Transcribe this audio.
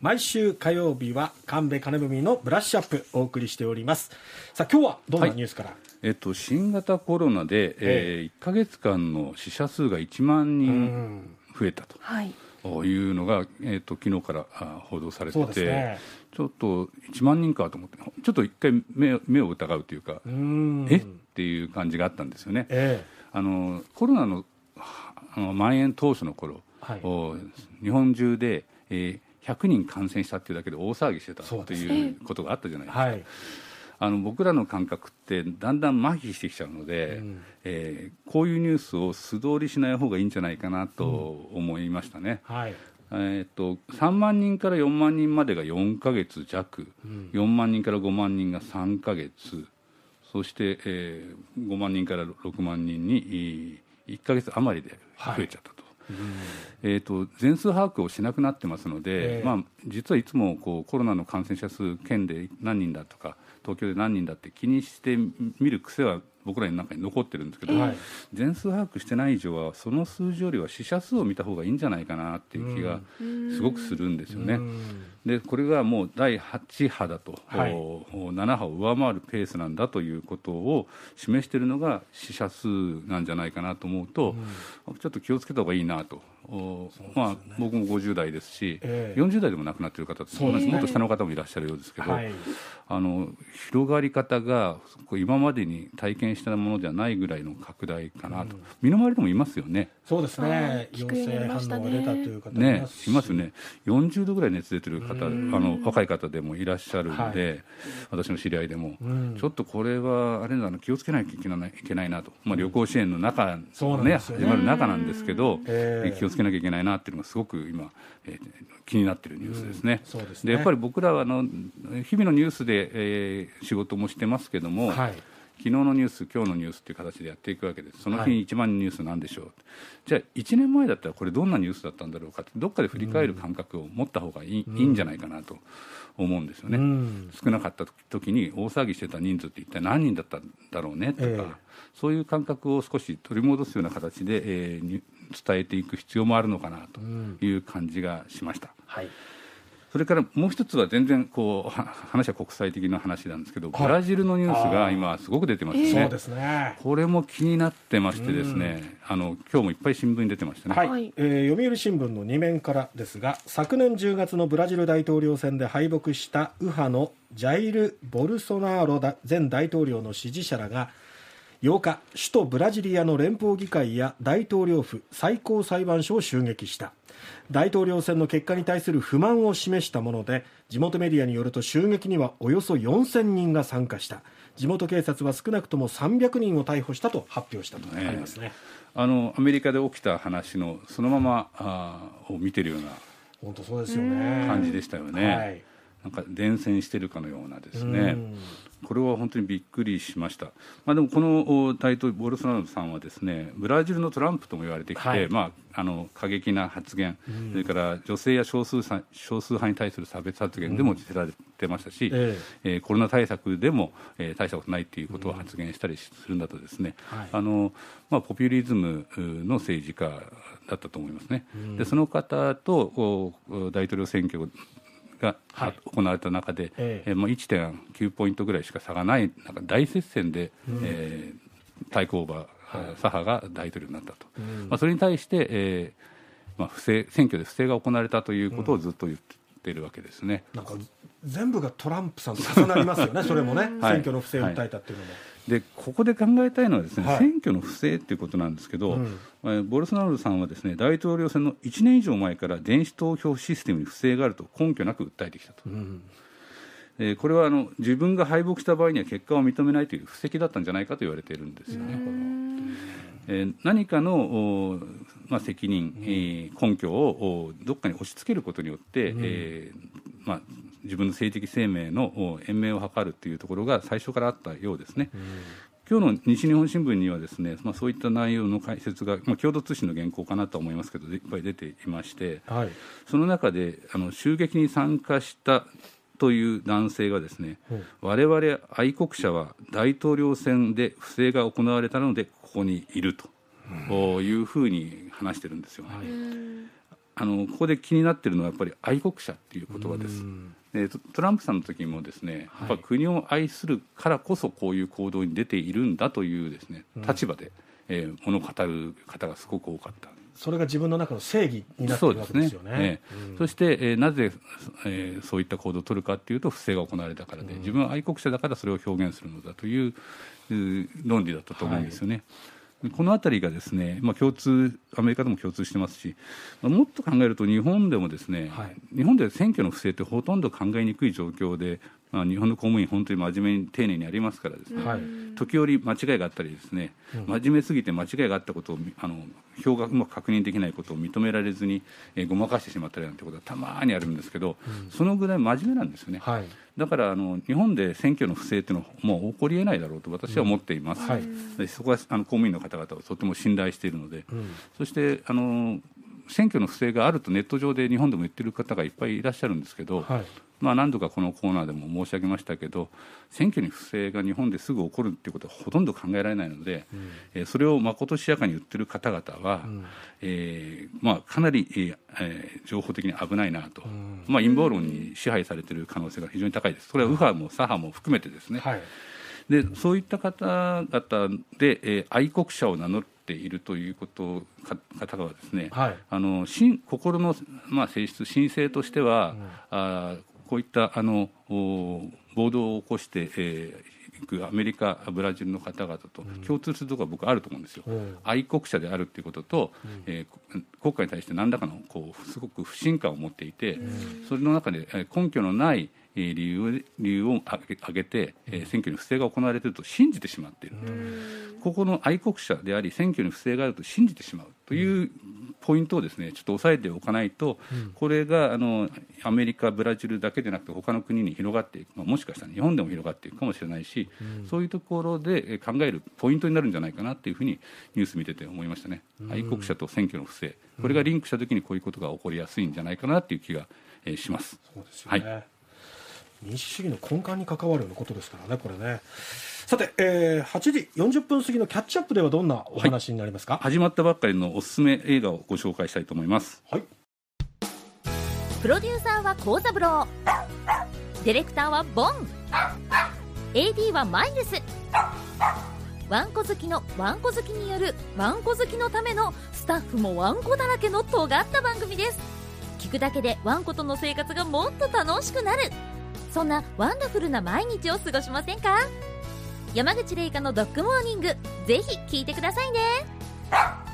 毎週火曜日は神戸金文のブラッシュアップお送りしておりますさあ今日はどんなニュースから、はい、えっと、新型コロナで、えー、1か月間の死者数が1万人増えたと。はいいうのが、えーと、昨日からあ報道されてて、ね、ちょっと1万人かと思ってちょっと一回目目を疑うというかうえっていう感じがあったんですよね。えー、あのコロナのあの蔓延当初の頃、はい、日本中で、えー、100人感染したっていうだけで大騒ぎしてたということがあったじゃないですか。はい、あの僕らの感覚ってだんだん麻痺してきちゃうので、うん、えー、こういうニュースを素通りしない方がいいんじゃないかなと思いましたね。うん、はい、えーと、3万人から4万人までが4か月弱、うん、4万人から5万人が3か月そして、えー、5万人から6万人に1か月余りで増えちゃったと、えーと、全数把握をしなくなってますので、えー、まあ、実はいつもこうコロナの感染者数、県で何人だとか、東京で何人だって気にして見る癖は僕らの中に残ってるんですけど、はい、全数把握してない以上はその数字よりは死者数を見た方がいいんじゃないかなっていう気がすごくするんですよね。でこれがもう第8波だと、はい、7波を上回るペースなんだということを示しているのが死者数なんじゃないかなと思うと、ちょっと気をつけた方がいいなとまあ、僕も50代ですし、えー、40代でも亡くなっている方ってもっと下の方もいらっしゃるようですけど、はい、あの広がり方が今までに体験したものではないぐらいの拡大かなと、うん、身の回りでもいますよね。そうですね陽性反応が出たという方ねいますね40度ぐらい熱出てる方あの若い方でもいらっしゃるので、はい、私の知り合いでも、ちょっとこれはあれだな気をつけなきゃいけないなと、まあ、旅行支援の中、ね、ね、始まる中なんですけど、えー、気をつけつけなきゃいけないなっていうのがすごく今、えー、気になってるニュースですね。うん、で、ね、やっぱり僕らはあの日々のニュースで、えー、仕事もしてますけども、はい昨日のニュース今日のニュースっていう形でやっていくわけですその日に一番ニュースなんでしょう、はい、じゃあ1年前だったらこれどんなニュースだったんだろうかってどっかで振り返る感覚を持った方がいいうん、いいんじゃないかなと思うんですよね、うん、少なかった時に大騒ぎしてた人数って一体何人だったんだろうねとか、えー、そういう感覚を少し取り戻すような形で、えー、伝えていく必要もあるのかなという感じがしました。うん、はいそれからもう一つは全然こう 話は国際的な話なんですけど、ブラジルのニュースが今すごく出てますね。そうですね。これも気になってましてですね、あの今日もいっぱい新聞に出てましたね。はい。えー、読売新聞の2面からですが、昨年10月のブラジル大統領選で敗北した右派のジャイル・ボルソナーロ前大統領の支持者らが8日首都ブラジリアの連邦議会や大統領府最高裁判所を襲撃した大統領選の結果に対する不満を示したもので地元メディアによると襲撃にはおよそ4000人が参加した地元警察は少なくとも300人を逮捕したと発表したとありますね、ね、あのアメリカで起きた話のそのままあを見てるような本当そうですよね感じでしたよね。はいなんか伝染してるかのようなですね、これは本当にびっくりしました、まあ、でもこの大統領、ボルソナロさんはですねブラジルのトランプとも言われてきて、はい、まあ、あの過激な発言、うん、それから女性や少数少数派に対する差別発言でも知られてましたし、うん、ええー、コロナ対策でも、えー、大したことないということを発言したりするんだと、ですね、うんはい、あのまあ、ポピュリズムの政治家だったと思いますね。でその方と大統領選挙が行われた中で、ええもう1.9ポイントぐらいしか差がないなんか大接戦で、うん、えー、対抗馬、左派が大統領になったと、うん、まあ、それに対して、えーまあ、不正選挙で不正が行われたということをずっと言ってってるわけですねなんか全部がトランプさんと重なりますよね、それもね、はい、選挙の不正を訴えたっていうのも。はいでここで考えたいのはですね、はい、選挙の不正ということなんですけど、うん、ボルソナロさんはですね大統領選の1年以上前から電子投票システムに不正があると根拠なく訴えてきたと。うんえこれはあの自分が敗北した場合には結果を認めないという布石だったんじゃないかと言われているんですよね。え何かの、まあ、責任、え根拠をどっかに押し付けることによって、えまあ、自分の政治的生命の延命を図るというところが最初からあったようですね。今日の西日本新聞にはですね、まあ、そういった内容の解説が、まあ、共同通信の原稿かなと思いますけどいっぱい出ていまして、はい、その中であの襲撃に参加したという男性がですね、我々愛国者は大統領選で不正が行われたのでここにいるというふうに話してるんですよね。はい、あのここで気になってるのはやっぱり愛国者っていう言葉です。でトランプさんの時もですね、やっぱ国を愛するからこそこういう行動に出ているんだというですね立場で、えー、物を語る方がすごく多かったそれが自分の中の正義になってるわけですよね。そ、ねうん、そして、えー、なぜ、えー、そういった行動を取るかというと不正が行われたからで、自分は愛国者だからそれを表現するのだという、うー、論理だったと思うんですよね。はい、この辺りがですね、まあ、共通アメリカでも共通してますし、まあ、もっと考えると日本でもですね、はい、日本では選挙の不正ってほとんど考えにくい状況でまあ、日本の公務員、本当に真面目に丁寧にやりますからですね、はい、時折間違いがあったりですね、真面目すぎて間違いがあったことをあの票がうまく確認できないことを認められずに、えー、ごまかしてしまったりなんてことはたまにあるんですけど、うん、そのぐらい真面目なんですよね、はい、だからあの日本で選挙の不正というのはもう起こりえないだろうと私は思っています、うんはい、そこはあの公務員の方々をとても信頼しているので、うん、そしてあの選挙の不正があるとネット上で日本でも言ってる方がいっぱいいらっしゃるんですけど、はい、まあ、何度かこのコーナーでも申し上げましたけど選挙に不正が日本ですぐ起こるということはほとんど考えられないので、うん、えー、それをまことしやかに言ってる方々は、うん、えー、まあ、かなり、えー情報的に危ないなと、うん、まあ、陰謀論に支配されている可能性が非常に高いです。それは右派も左派も含めてですね、はいでそういった方々で、えー、愛国者を名乗っているということ方はですね、はい、あの心心の、まあ、性質神性としては、うん、あこういったあの暴動を起こして、えーアメリカ、ブラジルの方々と共通するところが僕あると思うんですよ、うん、愛国者であるということと、うん、えー、国家に対して何らかのこうすごく不信感を持っていて、うん、それの中で根拠のない、理由理由を挙げて、え選挙に不正が行われていると信じてしまっていると、ここの愛国者であり、選挙に不正があると信じてしまうというポイントをです、ね、ちょっと押さえておかないと、これがあのアメリカ、ブラジルだけでなくて、他の国に広がっていく、まあ、もしかしたら日本でも広がっていくかもしれないし、そういうところで考えるポイントになるんじゃないかなというふうに、ニュース見てて思いましたね。愛国者と選挙の不正これがリンクしたときにこういうことが起こりやすいんじゃないかなという気がします。そうですよね、はい民主主義の根幹に関わるようなことですからね、これね。さて、えー、8時40分過ぎのキャッチアップではどんなお話になりますか、はい、始まったばっかりのおすすめ映画をご紹介したいと思います。はい、プロデューサーは幸三郎。ディレクターはボン。AD はマイルス。ワンコ好きのワンコ好きによるワンコ好きのためのスタッフもワンコだらけの尖った番組です。聞くだけでワンコとの生活がもっと楽しくなる。そんなワンダフルな毎日を過ごしませんか山口玲香のドッグモーニングぜひ聞いてくださいね